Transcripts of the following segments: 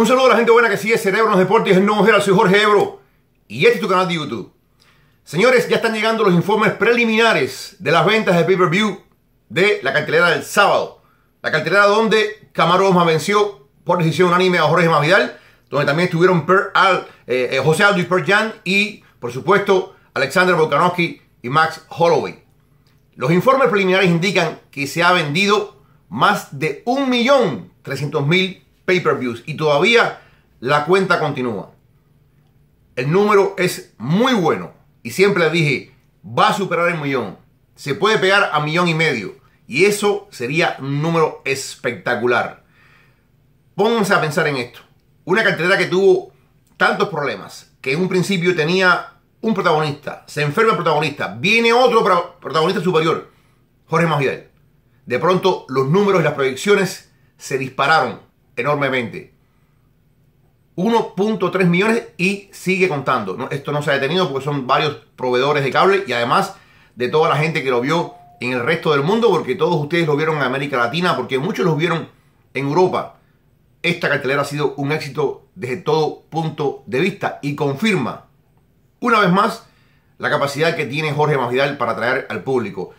Un saludo a la gente buena que sigue Cerebro en los Deportes en Nuevo Soy Jorge Ebro y este es tu canal de YouTube. Señores, ya están llegando los informes preliminares de las ventas de pay-per-view de la cartelera del sábado. La cartelera donde Camaroma venció por decisión unánime a Jorge Mavidal, donde también estuvieron per Al, eh, eh, José Aldo y Per Jan y, por supuesto, Alexander Volkanovsky y Max Holloway. Los informes preliminares indican que se ha vendido más de 1.300.000 pay-per-views y todavía la cuenta continúa. El número es muy bueno y siempre dije, va a superar el millón. Se puede pegar a millón y medio y eso sería un número espectacular. Pónganse a pensar en esto. Una cartera que tuvo tantos problemas, que en un principio tenía un protagonista, se enferma el protagonista, viene otro protagonista superior, Jorge Masvidal. De pronto los números y las proyecciones se dispararon enormemente. 1.3 millones y sigue contando. No, esto no se ha detenido porque son varios proveedores de cable y además de toda la gente que lo vio en el resto del mundo, porque todos ustedes lo vieron en América Latina, porque muchos lo vieron en Europa. Esta cartelera ha sido un éxito desde todo punto de vista y confirma una vez más la capacidad que tiene Jorge Majidal para atraer al público.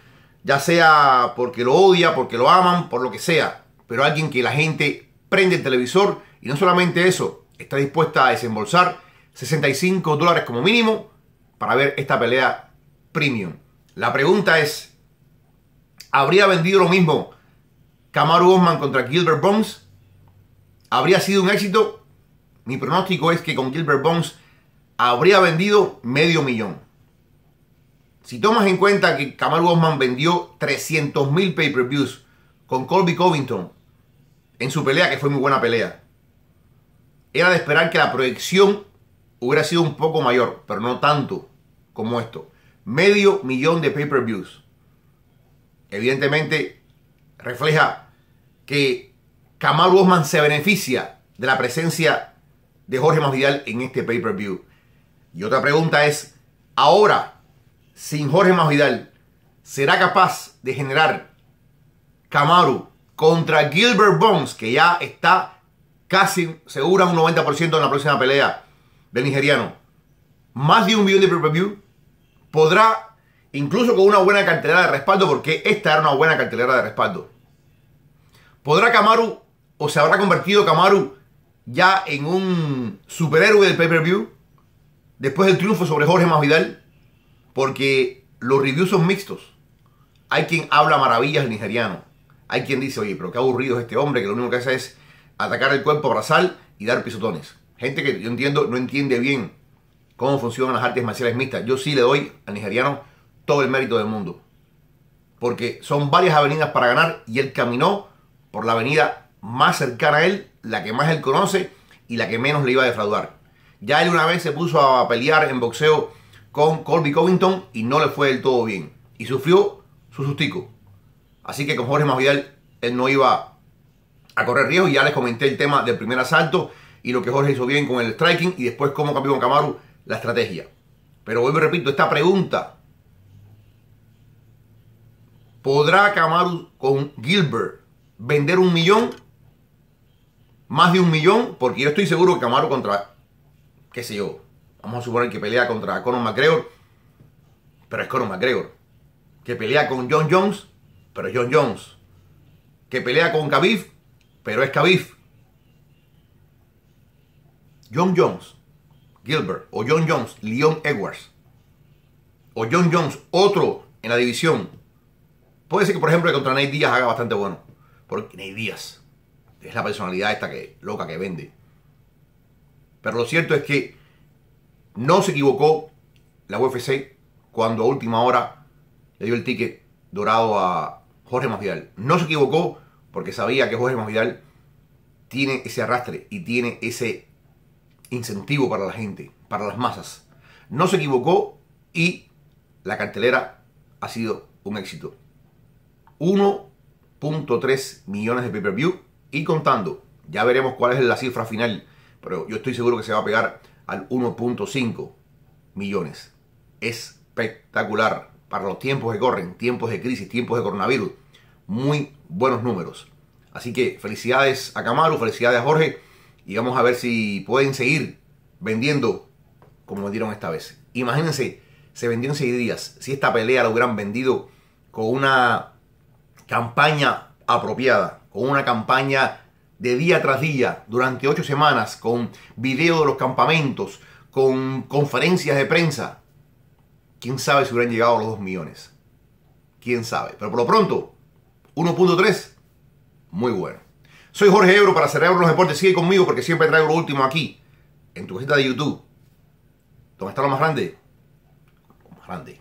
Ya sea porque lo odia, porque lo aman, por lo que sea, pero alguien que la gente prende el televisor y no solamente eso, está dispuesta a desembolsar 65 dólares como mínimo para ver esta pelea premium. La pregunta es, ¿habría vendido lo mismo Kamaru Osman contra Gilbert Bones? ¿Habría sido un éxito? Mi pronóstico es que con Gilbert Bones habría vendido medio millón. Si tomas en cuenta que Kamaru Osman vendió 300 mil pay-per-views con Colby Covington, en su pelea, que fue muy buena pelea, era de esperar que la proyección hubiera sido un poco mayor, pero no tanto como esto. Medio millón de pay-per-views. Evidentemente refleja que Kamal Osman se beneficia de la presencia de Jorge Masvidal en este pay-per-view. Y otra pregunta es, ahora, sin Jorge Masvidal, ¿será capaz de generar Kamaru contra Gilbert Bones, que ya está casi segura un 90% en la próxima pelea del nigeriano. Más de un millón de pay-per-view. Podrá, incluso con una buena cartelera de respaldo, porque esta era una buena cartelera de respaldo. ¿Podrá Kamaru, o se habrá convertido Kamaru ya en un superhéroe del pay-per-view? Después del triunfo sobre Jorge Masvidal. Porque los reviews son mixtos. Hay quien habla maravillas del nigeriano hay quien dice, oye, pero qué aburrido es este hombre, que lo único que hace es atacar el cuerpo brazal y dar pisotones. Gente que yo entiendo no entiende bien cómo funcionan las artes marciales mixtas. Yo sí le doy al nigeriano todo el mérito del mundo. Porque son varias avenidas para ganar y él caminó por la avenida más cercana a él, la que más él conoce y la que menos le iba a defraudar. Ya él una vez se puso a pelear en boxeo con Colby Covington y no le fue del todo bien. Y sufrió su sustico. Así que con Jorge Masvidal él no iba a correr riesgo. Ya les comenté el tema del primer asalto y lo que Jorge hizo bien con el striking y después cómo cambió con Camaro la estrategia. Pero vuelvo y repito, esta pregunta. ¿Podrá Camaro con Gilbert vender un millón? Más de un millón, porque yo estoy seguro que Camaro contra, qué sé yo, vamos a suponer que pelea contra Conor McGregor, pero es Conor McGregor, que pelea con John Jones, pero John Jones, que pelea con Khabib, pero es Khabib. John Jones, Gilbert, o John Jones, Leon Edwards, o John Jones, otro en la división. Puede ser que, por ejemplo, contra Nate Díaz haga bastante bueno. Porque Nate Díaz es la personalidad esta que loca que vende. Pero lo cierto es que no se equivocó la UFC cuando a última hora le dio el ticket dorado a, Jorge Masvidal. No se equivocó porque sabía que Jorge Masvidal tiene ese arrastre y tiene ese incentivo para la gente, para las masas. No se equivocó y la cartelera ha sido un éxito. 1.3 millones de pay-per-view y contando. Ya veremos cuál es la cifra final, pero yo estoy seguro que se va a pegar al 1.5 millones. Espectacular para los tiempos que corren, tiempos de crisis, tiempos de coronavirus. Muy buenos números. Así que felicidades a Camaro, felicidades a Jorge y vamos a ver si pueden seguir vendiendo como dieron esta vez. Imagínense, se vendió en días. Si esta pelea la hubieran vendido con una campaña apropiada, con una campaña de día tras día, durante ocho semanas, con video de los campamentos, con conferencias de prensa, quién sabe si hubieran llegado a los 2 millones. Quién sabe. Pero por lo pronto, 1.3, muy bueno. Soy Jorge Ebro para Cerebro los Deportes. Sigue conmigo porque siempre traigo lo último aquí, en tu cajita de YouTube. ¿Dónde está lo más grande? Lo más grande.